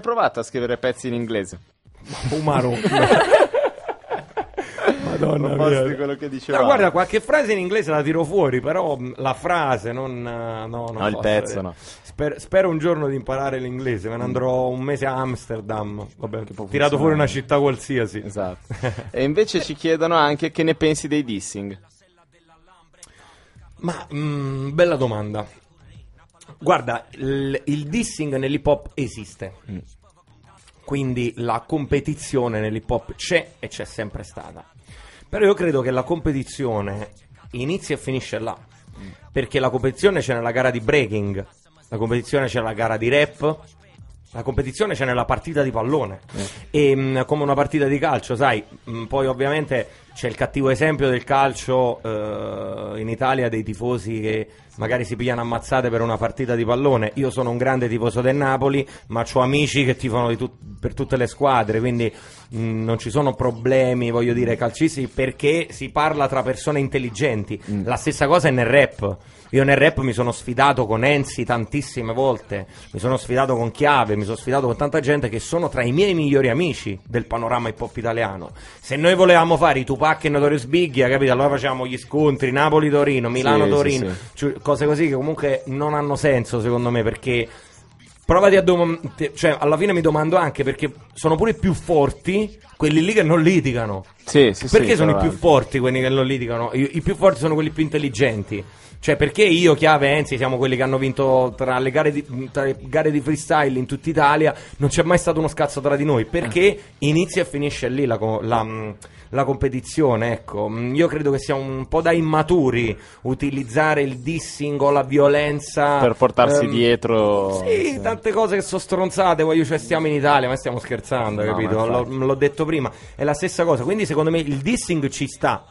mai provato a scrivere pezzi in inglese? Umaro. Madonna mia. di quello che diceva. No, guarda, qualche frase in inglese la tiro fuori, però mm, la frase non... Eh, no, non No, il pezzo, no. Sper- spero un giorno di imparare l'inglese, me ne andrò un mese a Amsterdam. Vabbè, tirato fuori una città qualsiasi. Esatto. e invece ci chiedono anche che ne pensi dei dissing. Ma mh, mm, bella domanda. Guarda, il, il dissing nell'hip hop esiste. Mm. Quindi la competizione nell'hip hop c'è e c'è sempre stata. Però io credo che la competizione inizia e finisce là. Perché la competizione c'è nella gara di breaking, la competizione c'è nella gara di rap, la competizione c'è nella partita di pallone, eh. e, mh, mm, come una partita di calcio, sai, mh, mm, poi ovviamente c'è il cattivo esempio del calcio eh, in Italia dei tifosi che magari si pigliano ammazzate per una partita di pallone. Io sono un grande tifoso del Napoli, ma ho amici che tifano tut- per tutte le squadre, quindi mh, mm, non ci sono problemi, voglio dire, calcisti, perché si parla tra persone intelligenti. La stessa cosa è nel rap io nel rap mi sono sfidato con Enzi tantissime volte, mi sono sfidato con Chiave, mi sono sfidato con tanta gente che sono tra i miei migliori amici del panorama hip hop italiano. Se noi volevamo fare i Tupac e Notorious Biggia, capito? Allora facevamo gli scontri Napoli-Torino, Milano-Torino, sì, sì, sì. cose così che comunque non hanno senso secondo me perché provati a domandare. Cioè, alla fine mi domando anche perché sono pure più forti quelli lì che non litigano. Sì, sì, perché sì, sono i più forti quelli che non litigano? I, I, più forti sono quelli più intelligenti. Cioè, perché io, Chiave Enzi, siamo quelli che hanno vinto tra le gare di, le gare di freestyle in tutta Italia, non c'è mai stato uno scazzo tra di noi, perché eh. inizia e finisce lì la, la, la competizione, ecco. Io credo che sia un po' da immaturi utilizzare il dissing o la violenza... Per portarsi ehm, dietro... Sì, sì, tante cose che sono stronzate, voglio, cioè stiamo in Italia, ma stiamo scherzando, no, capito? L'ho, l'ho detto prima, è la stessa cosa, quindi secondo me il dissing ci sta.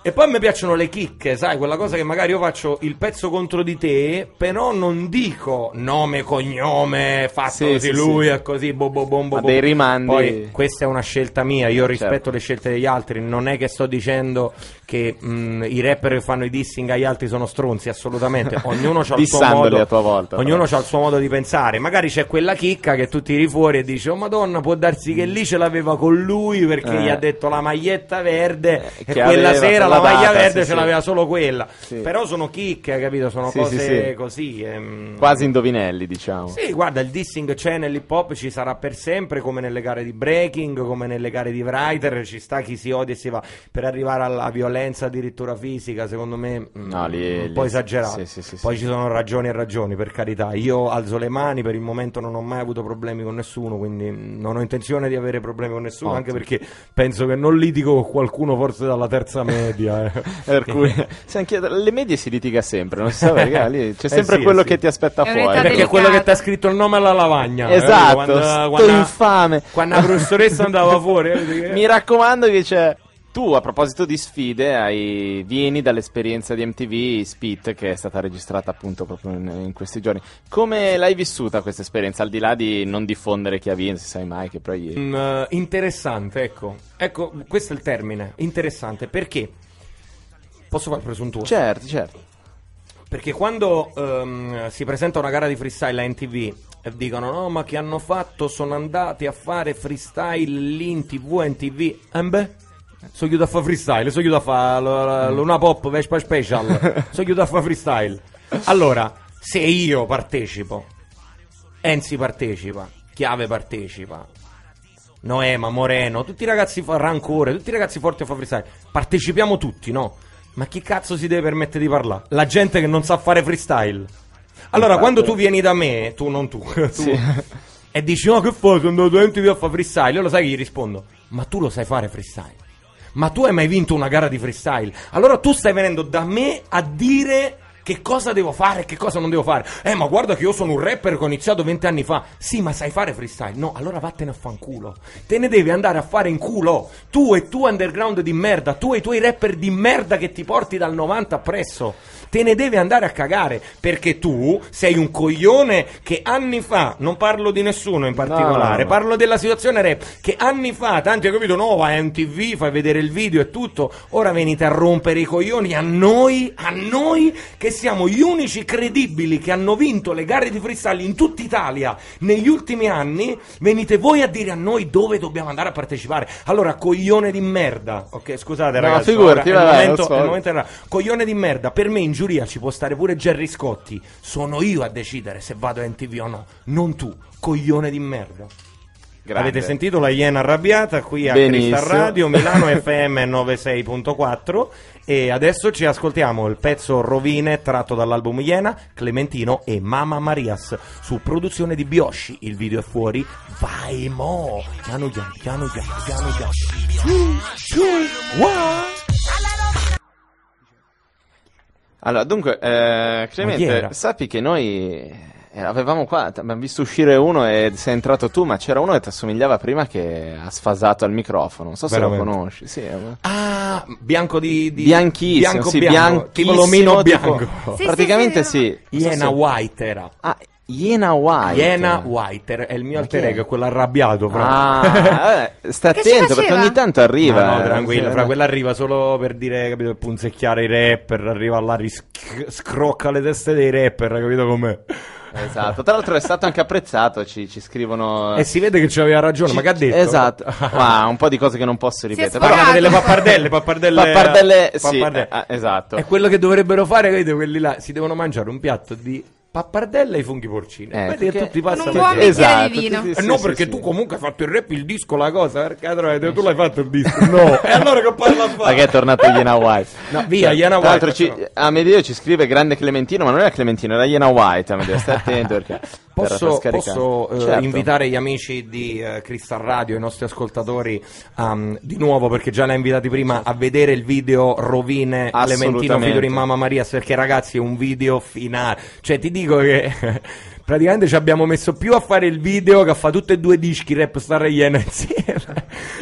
E poi mi piacciono le chicche, sai, quella cosa che magari io faccio il pezzo contro di te, però non dico nome, cognome, fatto sì, così sì, lui sì. e così, bo bo bo bo. Dei rimandi. Poi questa è una scelta mia, io certo. rispetto certo. le scelte degli altri, non è che sto dicendo che mh, i rapper che fanno i dissing agli altri sono stronzi, assolutamente. Ognuno ha il suo modo. A tua volta, ognuno ha il suo modo di pensare. Magari c'è quella chicca che tu tiri fuori e dici "Oh madonna, può darsi che mm. lì ce l'aveva con lui perché eh. gli ha detto la maglietta verde eh, e quella aveva, sera la, lavata, maglia verde sì, ce l'aveva solo quella. Però sono chicche, capito? Sono cose così. Ehm... Quasi indovinelli, diciamo. Sì, guarda, il dissing c'è nell'hip hop, ci sarà per sempre, come nelle gare di breaking, come nelle gare di writer, ci sta chi si odia e si va. Per arrivare alla violenza addirittura fisica, secondo me, mm, no, lì, un po' esagerato. Poi ci sono ragioni e ragioni, per carità. Io alzo le mani, per il momento non ho mai avuto problemi con nessuno, quindi non ho intenzione di avere problemi con nessuno, Ottimo. anche perché penso che non litigo con qualcuno forse dalla terza media media. Eh. Per cui, se anche, le medie si litiga sempre, non si sa perché lì c'è eh sempre eh sì, quello eh sì. che ti aspetta fuori. Perché è quello che ti ha scritto il nome alla lavagna. Eh, esatto, eh, quando, quando, infame. Quando la professoressa andava fuori. Eh, Mi raccomando che c'è tu a proposito di sfide hai... vieni dall'esperienza di MTV Spit che è stata registrata appunto proprio in, in questi giorni come l'hai vissuta questa esperienza al di là di non diffondere chi ha vinto sai mai che poi mm, interessante ecco ecco questo è il termine interessante perché Posso fare il presuntuoso? Certo, certo. Perché quando ehm, si presenta una gara di freestyle a NTV e dicono no ma che hanno fatto sono andati a fare freestyle lì in tv e NTV e eh, beh so chiuso a fare freestyle so chiuso a fare mm. l'una pop Vespa special so chiuso a fare freestyle allora se io partecipo Enzi partecipa Chiave partecipa Noema, Moreno, tutti i ragazzi fa rancore, tutti i ragazzi forti a fa freestyle. Partecipiamo tutti, no? Ma chi cazzo si deve permettere di parlare? La gente che non sa fare freestyle. Allora, Infatti... quando tu vieni da me, tu non tu, tu sì. e dici oh, che fai? Sono andato in TV a fare freestyle. Io lo sai che gli rispondo, ma tu lo sai fare freestyle? Ma tu hai mai vinto una gara di freestyle? Allora tu stai venendo da me a dire che cosa devo fare e che cosa non devo fare. Eh, ma guarda che io sono un rapper che ho iniziato 20 anni fa. Sì, ma sai fare freestyle? No, allora vattene a fanculo. Te ne devi andare a fare in culo. Tu e tu underground di merda, tu e i tuoi rapper di merda che ti porti dal 90 appresso te ne deve andare a cagare perché tu sei un coglione che anni fa, non parlo di nessuno in particolare, no. parlo della situazione rap, che anni fa, tanti hanno capito, no, vai in tv fai vedere il video e tutto, ora venite a rompere i coglioni a noi, a noi che siamo gli unici credibili che hanno vinto le gare di freestyle in tutta Italia negli ultimi anni, venite voi a dire a noi dove dobbiamo andare a partecipare. Allora, coglione di merda, ok, scusate no, ragazzi, figurati, ora, vabbè, momento, so. Coglione di merda, per me in giuria ci può stare pure Gerry Scotti. Sono io a decidere se vado in TV o no, non tu, coglione di merda. Grande. Avete sentito la Iena arrabbiata qui a Cristal Radio Milano FM 96.4 e adesso ci ascoltiamo il pezzo Rovine tratto dall'album Iena, Clementino e Mama Marias su produzione di Bioshi. Il video è fuori. Vai mo! Piano piano piano piano piano. piano. Allora, dunque, eh, Clemente, sappi che noi eh, avevamo qua, abbiamo visto uscire uno e sei entrato tu, ma c'era uno che ti assomigliava prima che ha sfasato al microfono. Non so se lo conosci. Sì, ah, bianco di, di... bianchissimo, bianco, sì, bianco, bianchissimo, tipo l'omino bianco. Tipo, sì, praticamente sì. sì. Iena so se... White era. Ah, Iena White. Iena White è il mio alter ego, quello arrabbiato. Fra. Ah, eh, sta attento perché ogni tanto arriva. No, no, eh, tranquillo, cioè, fra no. Eh. quella arriva solo per dire, capito, punzecchiare i rapper, arriva là, risc- scrocca le teste dei rapper, capito com'è? Esatto, tra l'altro è stato anche apprezzato, ci, ci scrivono... E si vede che ci aveva ragione, ma che ha detto? Esatto, ma un po' di cose che non posso ripetere. Però... delle pappardelle, pappardelle... Pappardelle, eh, sì, pappardelle. esatto. È quello che dovrebbero fare, capito, quelli là, si devono mangiare un piatto di pappardella e i funghi porcini. Eh, Vedi che tutti passano per dire. esatto, di vino. eh, no, sì, perché tu comunque hai fatto il rap, il disco, la cosa, perché tu eh, l'hai fatto il disco. No, e allora che parla a Ma che è tornato Iena White. No, via, Iena White. Tra l'altro ci, Amedeo ci scrive grande Clementino, ma non era Clementino, era Iena White, Amedeo, stai attento perché posso, per posso eh, certo. invitare gli amici di eh, Crystal Radio, i nostri ascoltatori, um, di nuovo perché già li ha invitati prima, a vedere il video Rovine Clementino Fiori in Mamma Maria, perché ragazzi è un video finale. Cioè ti dico che... praticamente ci abbiamo messo più a fare il video che a fare tutti e due dischi rap star e Iena insieme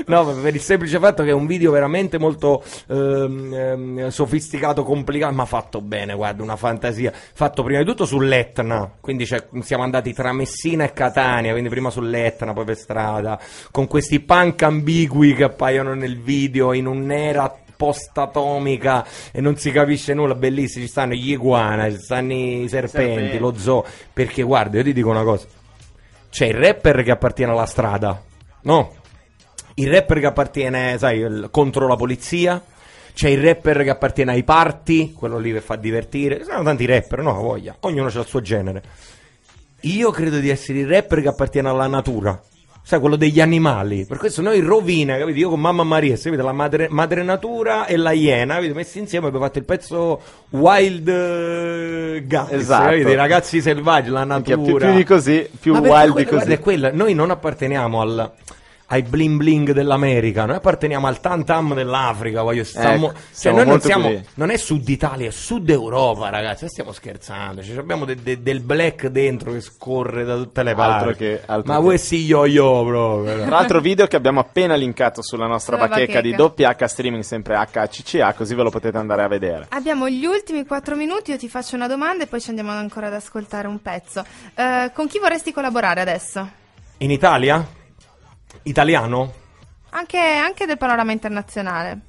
no, per il semplice fatto che è un video veramente molto ehm, ehm, sofisticato, complicato, ma fatto bene, guarda, una fantasia. Fatto prima di tutto sull'Etna, quindi cioè, siamo andati tra Messina e Catania, quindi prima sull'Etna, poi per strada, con questi punk ambigui che appaiono nel video in un'era post-atomica e non si capisce nulla, bellissimo, ci stanno gli iguana, ci stanno i serpenti, serpenti. lo zoo, perché guarda, io ti dico una cosa, c'è il rapper che appartiene alla strada, no? il rapper che appartiene, sai, il, contro la polizia. C'è il rapper che appartiene ai party, quello lì che fa divertire. Ci sono tanti rapper, no, voglia. Ognuno ha il suo genere. Io credo di essere il rapper che appartiene alla natura. Sai, quello degli animali. Per questo noi rovina, capito? Io con mamma Maria, capito? La madre, madre natura e la iena, avete messi insieme, abbiamo fatto il pezzo Wild eh, Guns, Esatto. capito? I ragazzi selvaggi, la Minchia, natura. Più, più di così, più Ma perché wild di quella- guarda, è quella, noi non apparteniamo al ai bling bling dell'America, noi apparteniamo al tantam dell'Africa, voglio stiamo, ecco, cioè noi non siamo, più... non è Sud Italia, è Sud Europa, ragazzi, stiamo scherzando, cioè, abbiamo de, de, del black dentro che scorre da tutte le ah, parti, che, ma voi si yo-yo proprio. Tra l'altro video che abbiamo appena linkato sulla nostra sulla bacheca, bacheca di WH streaming, sempre HCCA, così ve lo potete andare a vedere. Abbiamo gli ultimi 4 minuti, io ti faccio una domanda e poi ci andiamo ancora ad ascoltare un pezzo. Uh, con chi vorresti collaborare adesso? In Italia? Italiano? Anche, anche del panorama internazionale.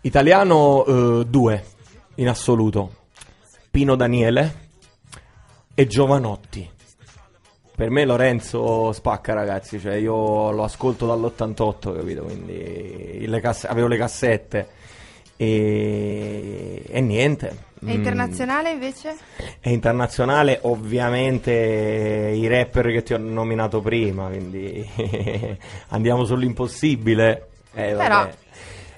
Italiano eh, due, in assoluto. Pino Daniele e Giovanotti. Per me Lorenzo spacca ragazzi, cioè io lo ascolto dall'88, capito? Quindi le cass- avevo le cassette e, e niente è mm. internazionale invece? È internazionale ovviamente eh, i rapper che ti ho nominato prima, quindi andiamo sull'impossibile. Eh, Però...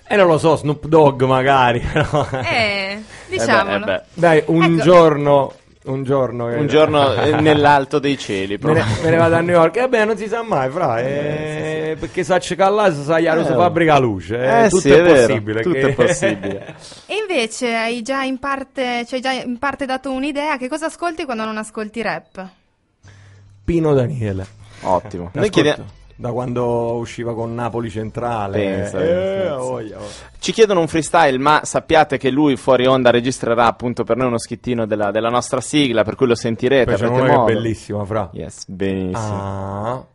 Eh non lo so, Snoop Dogg magari. Però... Eh, diciamolo. Eh beh, eh beh. Dai, un ecco. giorno un giorno, eh. un giorno nell'alto dei cieli. Me ne, me ne, vado a New York. E eh beh, non si sa mai, fra. Eh, eh sì, perché sa c'è là, sa gli Iaruso eh, fabbrica luce. Eh, eh, tutto, sì, è è possibile, tutto che... è possibile. e invece hai già in parte, cioè già in parte dato un'idea. Che cosa ascolti quando non ascolti rap? Pino Daniele. Ottimo. Noi chiediamo da quando usciva con Napoli Centrale. Pensa, eh, oh, oh. Ci chiedono un freestyle, ma sappiate che lui fuori onda registrerà appunto per noi uno schittino della, della nostra sigla, per cui lo sentirete. Facciamo è bellissimo, Fra. Yes, benissimo. Ah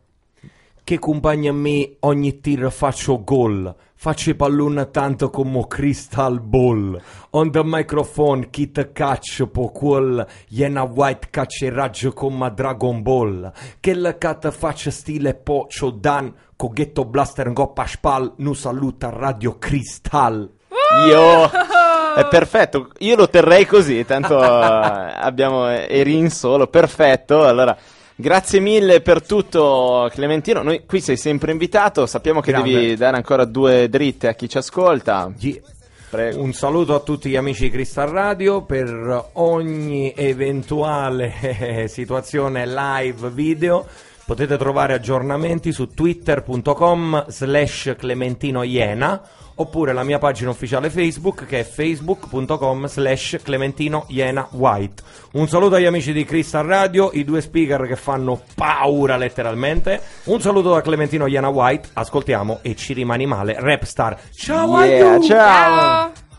che compagna a me ogni tir faccio gol, faccio pallone tanto come crystal ball, on the microphone kit catch po quel, Iena white caccia raggio come Dragon Ball, che la cat faccio stile po dan, coghetto blaster goppa spal, nu saluta Radio Crystal. Io... È perfetto, io lo terrei così, tanto abbiamo Erin solo, perfetto, allora... Grazie mille per tutto, Clementino. Noi qui sei sempre invitato. Sappiamo che Grande. devi dare ancora due dritte a chi ci ascolta. Yeah. Prego. Un saluto a tutti gli amici di Crystal Radio per ogni eventuale situazione live video Potete trovare aggiornamenti su twitter.com slash Clementino Iena oppure la mia pagina ufficiale Facebook che è facebook.com slash Clementino Iena White. Un saluto agli amici di Crystal Radio, i due speaker che fanno paura letteralmente. Un saluto da Clementino Iena White, ascoltiamo e ci rimani male, Rapstar. Ciao yeah, a tutti! Ciao! ciao.